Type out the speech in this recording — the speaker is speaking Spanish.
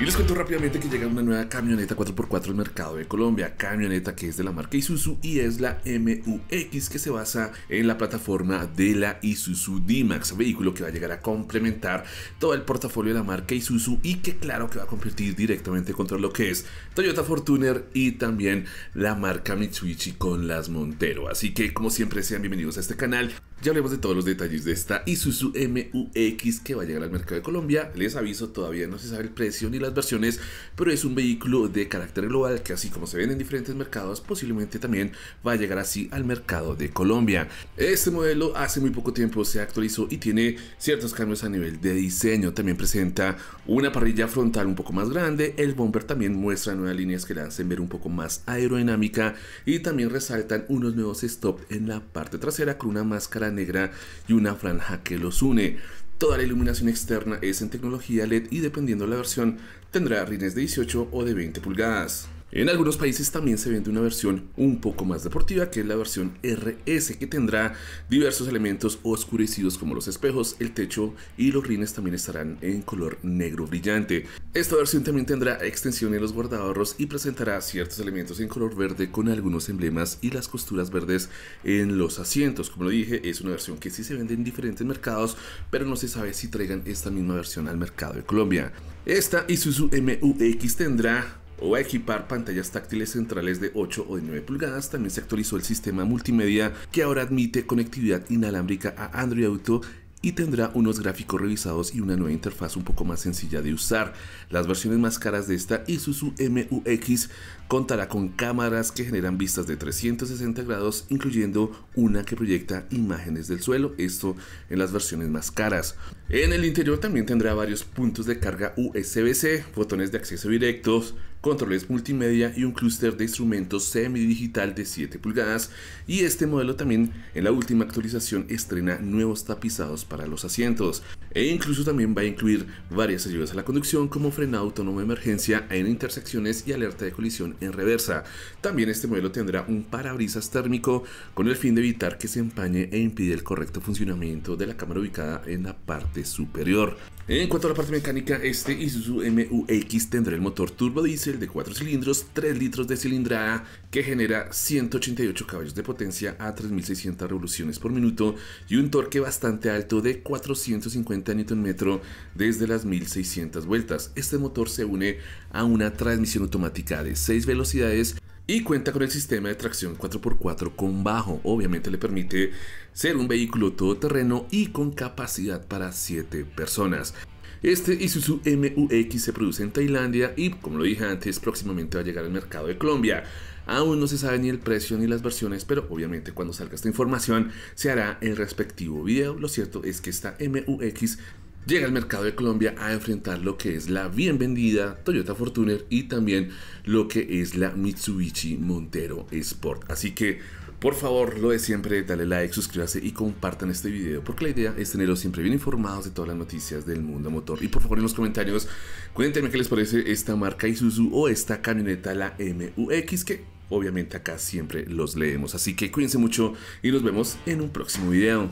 Y les cuento rápidamente que llega una nueva camioneta 4x4 al mercado de Colombia, camioneta que es de la marca Isuzu y es la MUX que se basa en la plataforma de la Isuzu D-Max, vehículo que va a llegar a complementar todo el portafolio de la marca Isuzu y que claro que va a competir directamente contra lo que es Toyota Fortuner y también la marca Mitsubishi con las Montero. Así que como siempre sean bienvenidos a este canal. Ya hablemos de todos los detalles de esta Isuzu MUX que va a llegar al mercado de Colombia. Les aviso, todavía no se sabe el precio ni las versiones, pero es un vehículo de carácter global que así como se vende en diferentes mercados, posiblemente también va a llegar así al mercado de Colombia. Este modelo hace muy poco tiempo se actualizó y tiene ciertos cambios a nivel de diseño. También presenta una parrilla frontal un poco más grande, el bumper también muestra nuevas líneas que le hacen ver un poco más aerodinámica y también resaltan unos nuevos stops en la parte trasera con una máscara negra y una franja que los une. Toda la iluminación externa es en tecnología LED y dependiendo de la versión tendrá rines de 18 o de 20 pulgadas. En algunos países también se vende una versión un poco más deportiva que es la versión RS que tendrá diversos elementos oscurecidos como los espejos, el techo y los rines también estarán en color negro brillante. Esta versión también tendrá extensión en los guardabarros y presentará ciertos elementos en color verde con algunos emblemas y las costuras verdes en los asientos. Como lo dije es una versión que sí se vende en diferentes mercados pero no se sabe si traigan esta misma versión al mercado de Colombia. Esta Isuzu MUX tendrá o a equipar pantallas táctiles centrales de 8 o de 9 pulgadas. También se actualizó el sistema multimedia que ahora admite conectividad inalámbrica a Android Auto y tendrá unos gráficos revisados y una nueva interfaz un poco más sencilla de usar. Las versiones más caras de esta Isuzu MUX contará con cámaras que generan vistas de 360 grados, incluyendo una que proyecta imágenes del suelo, esto en las versiones más caras. En el interior también tendrá varios puntos de carga USB-C, botones de acceso directos, controles multimedia y un clúster de instrumentos semi-digital de 7 pulgadas y este modelo también en la última actualización estrena nuevos tapizados para los asientos e incluso también va a incluir varias ayudas a la conducción como frenado autónomo de emergencia en intersecciones y alerta de colisión en reversa. También este modelo tendrá un parabrisas térmico con el fin de evitar que se empañe e impide el correcto funcionamiento de la cámara ubicada en la parte superior. En cuanto a la parte mecánica, este Isuzu MUX tendrá el motor turbo diésel de 4 cilindros, 3 litros de cilindrada que genera 188 caballos de potencia a 3600 revoluciones por minuto y un torque bastante alto de 450 Nm desde las 1600 vueltas. Este motor se une a una transmisión automática de 6 velocidades y cuenta con el sistema de tracción 4x4 con bajo. Obviamente le permite ser un vehículo todoterreno y con capacidad para 7 personas. Este Isuzu MUX se produce en Tailandia y, como lo dije antes, próximamente va a llegar al mercado de Colombia. Aún no se sabe ni el precio ni las versiones, pero obviamente cuando salga esta información se hará el respectivo video. Lo cierto es que esta MUX llega al mercado de Colombia a enfrentar lo que es la bien vendida Toyota Fortuner y también lo que es la Mitsubishi Montero Sport. Así que por favor, lo de siempre, dale like, suscríbase y compartan este video, porque la idea es tenerlos siempre bien informados de todas las noticias del mundo motor. Y por favor, en los comentarios, cuéntenme qué les parece esta marca Isuzu o esta camioneta, la MUX, que obviamente acá siempre los leemos. Así que cuídense mucho y nos vemos en un próximo video.